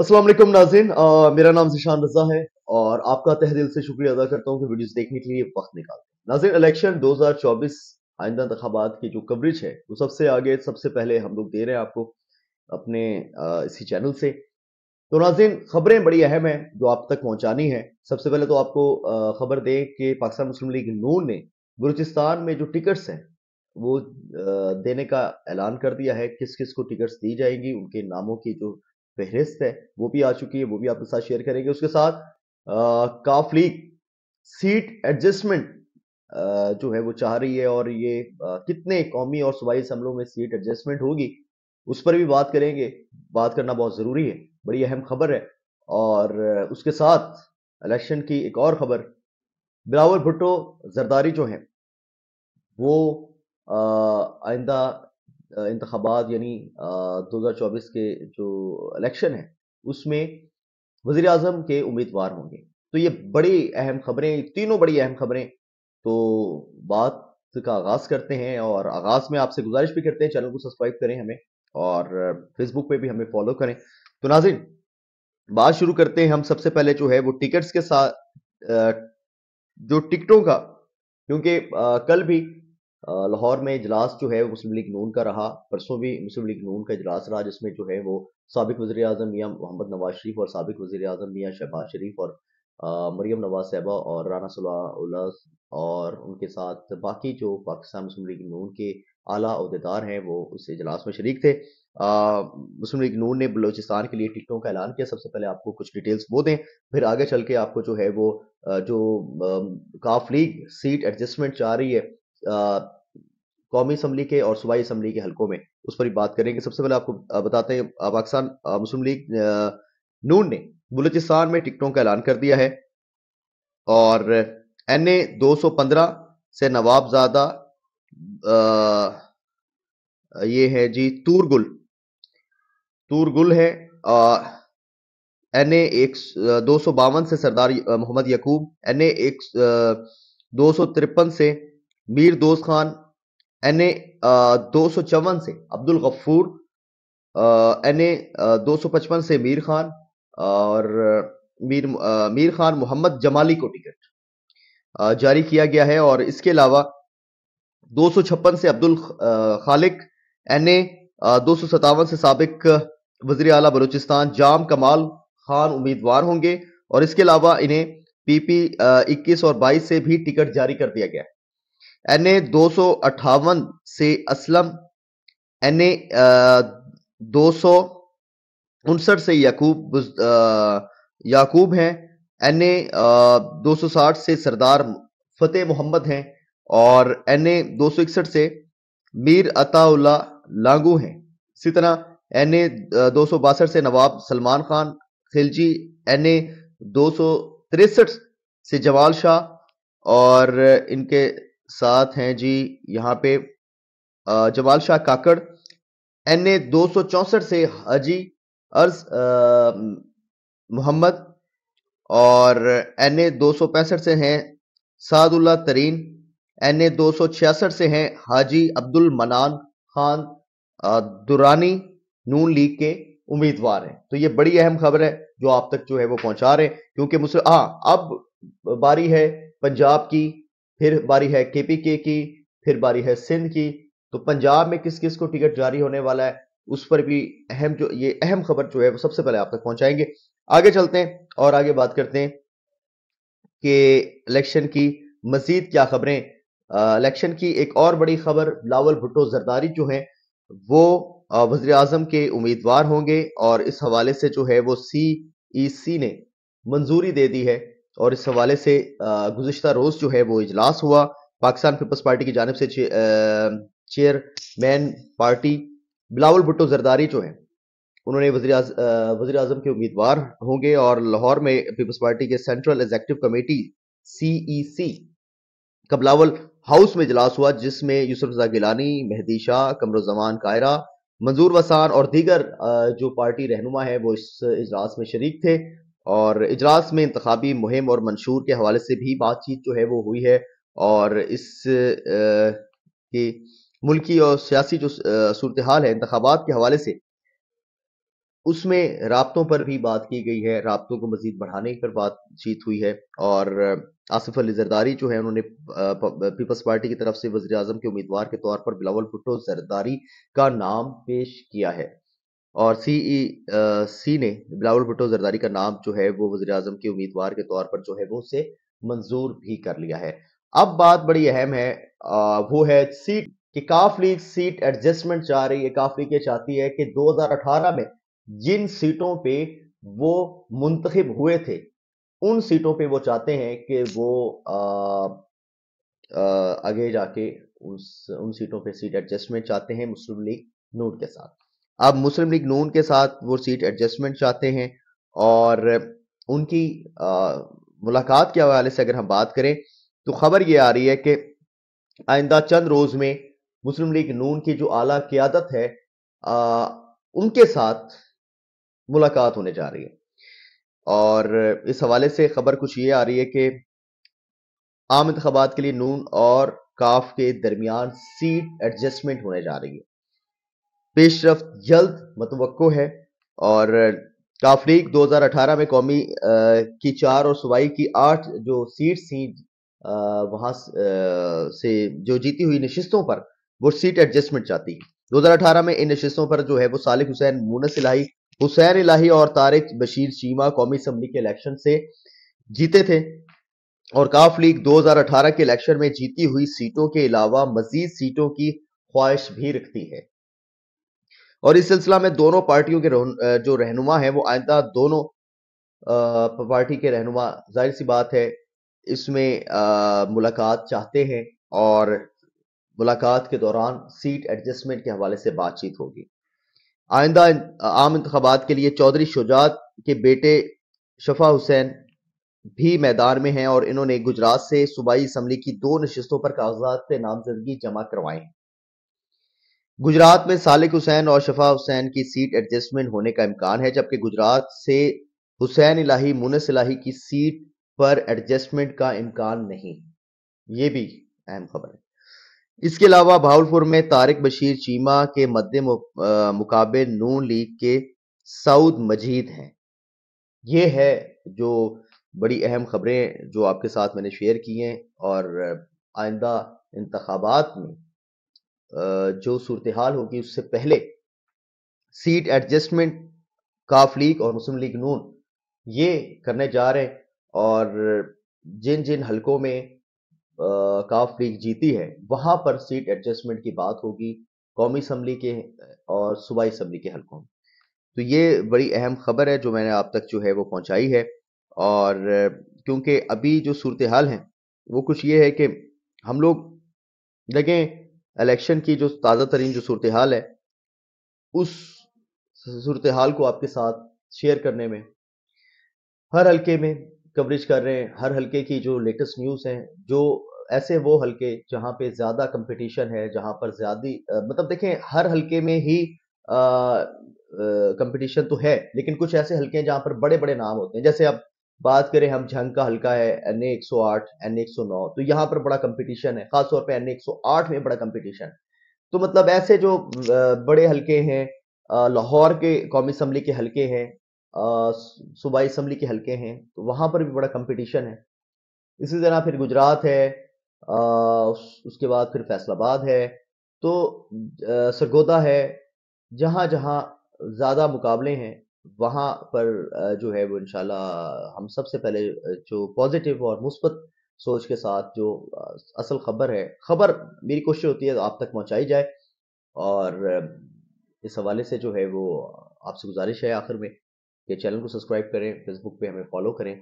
असलम नाजिन मेरा नाम जिशान रजा है और आपका तह दिल से शुक्रिया अदा करता हूँ कि वीडियोस देखने के लिए वक्त निकालते नाजिन इलेक्शन 2024 आइंदा इंतबात की जो कवरेज है वो सबसे आगे सबसे पहले हम लोग दे रहे हैं आपको अपने आ, इसी चैनल से तो नाजिन खबरें बड़ी अहम हैं जो आप तक पहुँचानी है सबसे पहले तो आपको खबर दें कि पाकिस्तान मुस्लिम लीग नून ने बलूचिस्तान में जो टिकट्स हैं वो देने का ऐलान कर दिया है किस किस को टिकट्स दी जाएंगी उनके नामों की जो फहरिस्त है वो भी आ चुकी है वो भी आपके साथ शेयर करेंगे उसके साथ काफलीग सीट एडजस्टमेंट जो है वो चाह रही है और ये आ, कितने कौमी और सूबाई असम्बलों में सीट एडजस्टमेंट होगी उस पर भी बात करेंगे बात करना बहुत ज़रूरी है बड़ी अहम खबर है और उसके साथ इलेक्शन की एक और खबर बिलावर भुट्टो जरदारी जो हैं वो आइंदा इंतबात यानी दो हज़ार चौबीस के जो इलेक्शन है उसमें वज़ी अजम के उम्मीदवार होंगे तो ये बड़ी अहम खबरें तीनों बड़ी अहम खबरें तो बात का आगाज़ करते हैं और आगाज़ में आपसे गुजारिश भी करते हैं चैनल को सब्सक्राइब करें हमें और फेसबुक पे भी हमें फॉलो करें तो नाजिन बात शुरू करते हैं हम सबसे पहले जो है वो टिकट्स के साथ जो टिकटों का क्योंकि कल भी लाहौर में इजलास जो है मुस्लिम लीग नून का रहा परसों भी मुस्लिम लीग नून का इजलास रहा जिसमें जो है वो सबक वजी अजम मियाँ मोहम्मद नवाज शरीफ और सबक वजी अजम मियाँ शहबाज शरीफ और मरीम नवाज साहबा और राना सलाह और उनके साथ बाकी जो पाकिस्तान मुस्लिम लीग नून के अलादेदार अहदेदार हैं वो उस इजलास में शरीक थे मुस्लिम लीग नून ने बलोचिस्तान के लिए टिकटों का ऐलान किया सबसे पहले आपको कुछ डिटेल्स वो दें फिर आगे चल के आपको जो है वो जो काफ लीग सीट एडजस्टमेंट चाह रही है कौमी असम्बली के और सूबाई असम्बली के हलकों में उस पर भी बात करेंगे सबसे पहले आपको बताते हैं पाकिस्तान मुस्लिम लीग नून ने बलूचिस्तान में टिकटों का ऐलान कर दिया है और एन ए दो सौ पंद्रह से नवाबजादा ये है जी तूरगुल तूरगुल है एन ए एक दो सौ बावन से सरदार मोहम्मद यकूब एन ए एक दो सौ तिरपन से मीर दोस्त खान एन ए दो सौ चौवन से अब्दुल गफूर एन ए दो सौ पचपन से मीर खान और मीर आ, मीर खान मोहम्मद जमाली को टिकट जारी किया गया है और इसके अलावा दो सौ छप्पन से अब्दुल खालिक एन ए दो सौ सतावन से सबक वजी अला बलोचिस्तान जाम कमाल खान उम्मीदवार होंगे और इसके अलावा इन्हें पीपी इक्कीस और बाईस से भी टिकट जारी कर दिया गया है एन ए दो सौ अट्ठावन से असलम एन ए दो सौ उनसठ से याकूब याकूब हैं एन ए दो सौ साठ से सरदार फतेह मोहम्मद हैं और एन ए दो सौ इकसठ से मीर अताउल्ला लांगू हैं इसी तरह एन ए दो सौ बासठ से नवाब सलमान खान खिलजी एन ए दो सौ तिरसठ से जवाल शाह और इनके साथ हैं जी यहाँ पे जमाल शाह काकड़ एन ए दो से हाजी अर्ज मोहम्मद और एन ए दो से हैं सादुल्ला तरीन एन ए दो से हैं हाजी अब्दुल मनान खान दुरानी नून लीग के उम्मीदवार हैं तो ये बड़ी अहम खबर है जो आप तक जो है वो पहुंचा रहे हैं क्योंकि मुस्लिम हाँ अब बारी है पंजाब की फिर बारी है केपीके की फिर बारी है सिंध की तो पंजाब में किस किस को टिकट जारी होने वाला है उस पर भी अहम जो ये अहम खबर जो है वो सबसे पहले आप तक पहुंचाएंगे आगे चलते हैं और आगे बात करते हैं कि इलेक्शन की मजीद क्या खबरें इलेक्शन की एक और बड़ी खबर लावल भुट्टो जरदारी जो है वो वजी अजम के उम्मीदवार होंगे और इस हवाले से जो है वो सी ई सी ने मंजूरी दे दी है और इस हवाले से गुजशत रोज़ जो है वो इजलास हुआ पाकिस्तान पीपल्स पार्टी की जानब से चेयरमैन पार्टी बिलावल भुट्टो जरदारी जो है उन्होंने वजी वजी अजम के उम्मीदवार होंगे और लाहौर में पीपल्स पार्टी के central executive committee C E C का बिलावल हाउस में इजलास हुआ जिसमें यूसुफ रजा गिलानी मेहदी शाह कमरुजमान कायरा मंजूर वसान और दीगर जो पार्टी रहनुमा है वो इस इजलास में शरीक थे और इजलास में इंतबी मुहिम और मंशूर के हवाले से भी बातचीत जो है वो हुई है और इस की मुल्की और सियासी जो सूरत हाल है इंतबात के हवाले से उसमें रबतों पर भी बात की गई है रबतों को मजीद बढ़ाने पर बातचीत हुई है और आसिफ अली जरदारी जो है उन्होंने पीपल्स पार्टी की तरफ से वजी अजम के उम्मीदवार के तौर पर बिलावल भुट्टो जरदारी का नाम पेश किया है और सी सी e, ने बिलावल भुट्टो जरदारी का नाम जो है वो वजी अजम के उम्मीदवार के तौर पर जो है वो उसे मंजूर भी कर लिया है अब बात बड़ी अहम है आ, वो है सीट कि काफ लीग सीट एडजस्टमेंट चाह रही है काफ लीग ये चाहती है कि 2018 में जिन सीटों पे वो मुंतखब हुए थे उन सीटों पे वो चाहते हैं कि वो आ, आ, आगे जाके उस उन सीटों पे सीट एडजस्टमेंट चाहते हैं मुस्लिम लीग नोट के साथ अब मुस्लिम लीग नून के साथ वो सीट एडजस्टमेंट चाहते हैं और उनकी आ, मुलाकात के हवाले से अगर हम बात करें तो खबर ये आ रही है कि आइंदा चंद रोज में मुस्लिम लीग नून की जो आला क्यादत है आ, उनके साथ मुलाकात होने जा रही है और इस हवाले से खबर कुछ ये आ रही है कि आम इंतबात के लिए नून और काफ के दरमियान सीट एडजस्टमेंट होने जा रही है पेशरफ जल्द मतवको है और काफरीक 2018 में कौमी की चार और सूबाई की आठ जो सीट थी वहां से जो जीती हुई नशस्तों पर वो सीट एडजस्टमेंट चाहती है 2018 में इन नशस्तों पर जो है वो सालिक हुसैन मूनस इलाही हुसैन इलाही और तारिक बशीर चीमा कौमी असम्बली के इलेक्शन से जीते थे और काफ लीग 2018 के इलेक्शन में जीती हुई सीटों के अलावा मजीद सीटों की ख्वाहिश भी रखती है और इस सिलसिला में दोनों पार्टियों के जो रहनुमा है वो आइंदा दोनों पार्टी के रहनुमा जाहिर सी बात है इसमें मुलाकात चाहते हैं और मुलाकात के दौरान सीट एडजस्टमेंट के हवाले से बातचीत होगी आइंदा आम इंतबात के लिए चौधरी शुजात के बेटे शफा हुसैन भी मैदान में हैं और इन्होंने गुजरात से सूबाई इसम्बली की दो नशस्तों पर कागजात नामजदगी जमा करवाई हैं गुजरात में सालिक हुसैन और शफा हुसैन की सीट एडजस्टमेंट होने का इम्कान है जबकि गुजरात से हुसैन इलाही मुनस इलाही की सीट पर एडजस्टमेंट का इम्कान नहीं ये भी अहम खबर है इसके अलावा भावलपुर में तारिक बशीर चीमा के मद्दे मुकाबले नून लीग के सऊद मजीद हैं ये है जो बड़ी अहम खबरें जो आपके साथ मैंने शेयर की हैं और आइंदा इंतबात में जो सूरत हाल होगी उससे पहले सीट एडजस्टमेंट काफ लीग और मुस्लिम लीग नून ये करने जा रहे हैं और जिन जिन हलकों में काफ लीग जीती है वहां पर सीट एडजस्टमेंट की बात होगी कौमी असम्बली के और सूबाई असम्बली के हलकों में तो ये बड़ी अहम खबर है जो मैंने आप तक जो है वो पहुंचाई है और क्योंकि अभी जो सूरत हाल है वो कुछ ये है कि हम लोग देखें इलेक्शन की जो ताज़ा तरीन जो सूरत हाल है उस सूरत हाल को आपके साथ शेयर करने में हर हलके में कवरेज कर रहे हैं हर हलके की जो लेटेस्ट न्यूज़ हैं जो ऐसे वो हलके जहाँ पे ज़्यादा कंपटीशन है जहाँ पर ज़्यादा मतलब देखें हर हलके में ही कंपटीशन तो है लेकिन कुछ ऐसे हलके हैं जहाँ पर बड़े बड़े नाम होते हैं जैसे अब बात करें हम झंग का हल्का है एन ए एक सौ आठ एन ए एक सौ नौ तो यहाँ पर बड़ा कंपटीशन है खासतौर पे एन ए एक सौ आठ में बड़ा कंपटीशन तो मतलब ऐसे जो बड़े हल्के हैं लाहौर के कौमी असम्बली के हल्के हैं सूबाई असम्बली के हल्के हैं तो वहाँ पर भी बड़ा कंपटीशन है इसी तरह फिर गुजरात है आ, उसके बाद फिर फैसलाबाद है तो सरगोदा है जहाँ जहाँ ज़्यादा मुकाबले हैं वहाँ पर जो है वो इंशाल्लाह हम सबसे पहले जो पॉज़िटिव और मुस्बत सोच के साथ जो असल खबर है खबर मेरी कोशिश होती है आप तक पहुँचाई जाए और इस हवाले से जो है वो आपसे गुज़ारिश है आखिर में कि चैनल को सब्सक्राइब करें, फ़ेसबुक पे हमें फ़ॉलो करें,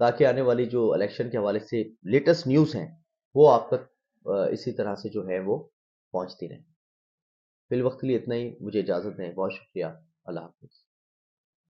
ताकि आने वाली जो इलेक्शन के हवाले से लेटेस्ट न्यूज़ हैं, वो आप तक इसी तरह से जो है वो पहुँचती रहें। वक्त के लिए इतना ही, मुझे इजाज़त दें, बहुत शुक्रिया, अल्लाह हाफ़िज़।